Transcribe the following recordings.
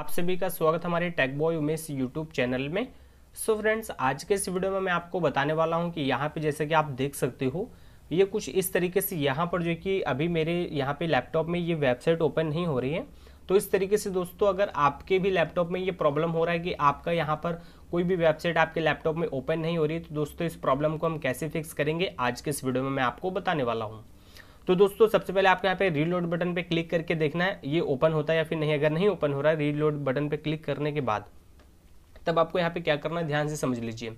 आप सभी का स्वागत हमारे tech boy Umesh YouTube channel में सो so फ्रेंड्स आज के इस वीडियो में मैं आपको बताने वाला हूं कि यहाँ पे जैसे कि आप देख सकते हो ये कुछ इस तरीके से यहाँ पर जो कि अभी मेरे यहाँ पे लैपटॉप में ये वेबसाइट ओपन नहीं हो रही है तो इस तरीके से दोस्तों अगर आपके भी लैपटॉप में ये प्रॉब्लम हो रहा है कि आपका यहाँ पर कोई भी वेबसाइट आपके लैपटॉप में ओपन नहीं हो रही तो दोस्तों इस प्रॉब्लम को हम कैसे फिक्स करेंगे आज के इस वीडियो में मैं आपको बताने वाला हूँ तो दोस्तों सबसे पहले आपको यहाँ पे रीलोड बटन पे क्लिक करके देखना है ये ओपन होता है या फिर नहीं अगर नहीं ओपन हो रहा है रीलोड बटन पे क्लिक करने के बाद तब आपको यहाँ पे क्या करना है ध्यान से समझ लीजिए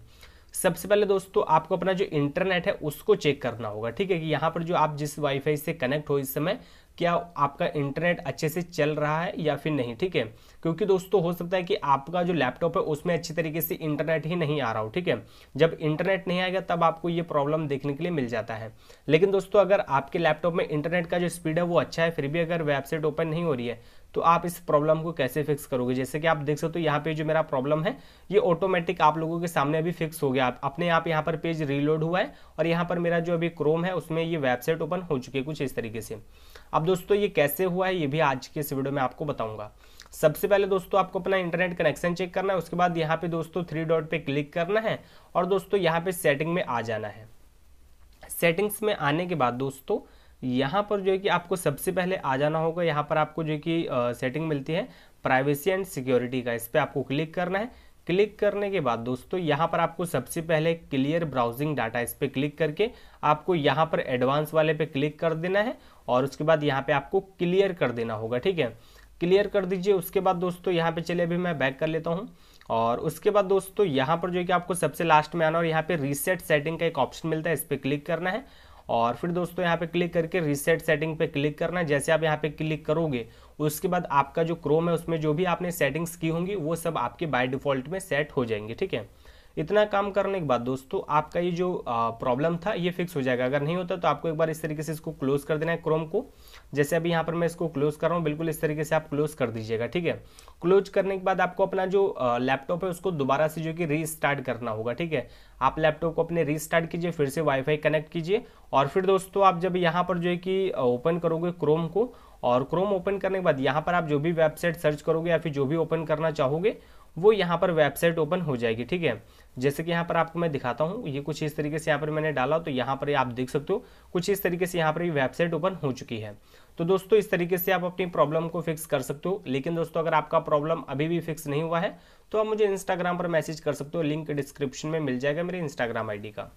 सबसे पहले दोस्तों आपको अपना जो इंटरनेट है उसको चेक करना होगा ठीक है कि यहाँ पर जो आप जिस वाईफाई से कनेक्ट हो इस समय क्या आपका इंटरनेट अच्छे से चल रहा है या फिर नहीं ठीक है क्योंकि दोस्तों हो सकता है कि आपका जो लैपटॉप है उसमें अच्छी तरीके से इंटरनेट ही नहीं आ रहा हो ठीक है जब इंटरनेट नहीं आएगा तब आपको ये प्रॉब्लम देखने के लिए मिल जाता है लेकिन दोस्तों अगर आपके लैपटॉप में इंटरनेट का जो स्पीड है वो अच्छा है फिर भी अगर वेबसाइट ओपन नहीं हो रही है तो आप इस प्रॉब्लम को कैसे फिक्स करोगे जैसे कि आप देख सकते हो यहाँ पे जो मेरा प्रॉब्लम है ये ऑटोमेटिक आप लोगों के सामने अभी फिक्स हो गया अपने आप यहाँ पर पेज रीलोड हुआ है और यहाँ पर मेरा जो अभी क्रोम है उसमें ये वेबसाइट ओपन हो चुकी है कुछ इस तरीके से अब दोस्तों ये कैसे हुआ है ये भी आज के इस वीडियो में आपको बताऊंगा सबसे पहले दोस्तों आपको अपना इंटरनेट कनेक्शन चेक करना है उसके बाद यहाँ पे दोस्तों थ्री डॉट पे क्लिक करना है और दोस्तों यहाँ पे सेटिंग में आ जाना है सेटिंग्स में आने के बाद दोस्तों यहाँ पर जो है कि आपको सबसे पहले आ जाना होगा यहाँ पर आपको जो है कि सेटिंग मिलती है प्राइवेसी एंड सिक्योरिटी का इस पर आपको क्लिक करना है क्लिक करने के बाद दोस्तों यहाँ पर आपको सबसे पहले क्लियर ब्राउजिंग डाटा इस पर क्लिक करके आपको यहाँ पर एडवांस वाले पे क्लिक कर देना है और उसके बाद यहाँ पे आपको क्लियर कर देना होगा ठीक है क्लियर कर दीजिए उसके बाद दोस्तों यहाँ पे चले अभी मैं बैक कर लेता हूँ और उसके बाद दोस्तों यहाँ पर जो है कि आपको सबसे लास्ट में आना और यहाँ पे रीसेट सेटिंग का एक ऑप्शन मिलता है इस पर क्लिक करना है और फिर दोस्तों यहाँ पे क्लिक करके रीसेट सेटिंग पे क्लिक करना जैसे आप यहाँ पे क्लिक करोगे उसके बाद आपका जो क्रोम है उसमें जो भी आपने सेटिंग्स की होंगी वो सब आपके बाय डिफॉल्ट में सेट हो जाएंगे ठीक है इतना काम करने के बाद दोस्तों आपका ये जो प्रॉब्लम था ये फिक्स हो जाएगा अगर नहीं होता तो आपको एक बार इस तरीके से इसको क्लोज कर देना है क्रोम को जैसे अभी यहाँ पर मैं इसको क्लोज कर रहा हूँ बिल्कुल इस तरीके से आप क्लोज कर दीजिएगा ठीक है क्लोज करने के बाद आपको अपना जो लैपटॉप है उसको दोबारा से जो कि रीस्टार्ट करना होगा ठीक है आप लैपटॉप को अपने रीस्टार्ट कीजिए फिर से वाईफाई कनेक्ट कीजिए और फिर दोस्तों आप जब यहाँ पर जो है कि ओपन करोगे क्रोम को और क्रोम ओपन करने के बाद यहाँ पर आप जो भी वेबसाइट सर्च करोगे या फिर जो भी ओपन करना चाहोगे वो यहाँ पर वेबसाइट ओपन हो जाएगी ठीक है जैसे कि यहाँ पर आपको मैं दिखाता हूँ ये कुछ इस तरीके से यहाँ पर मैंने डाला तो यहाँ पर आप देख सकते हो कुछ इस तरीके से यहाँ पर वेबसाइट ओपन हो चुकी है तो दोस्तों इस तरीके से आप अपनी प्रॉब्लम को फिक्स कर सकते हो लेकिन दोस्तों अगर आपका प्रॉब्लम अभी भी फिक्स नहीं हुआ है तो आप मुझे इंस्टाग्राम पर मैसेज कर सकते हो लिंक डिस्क्रिप्शन में मिल जाएगा मेरे इंस्टाग्राम आईडी का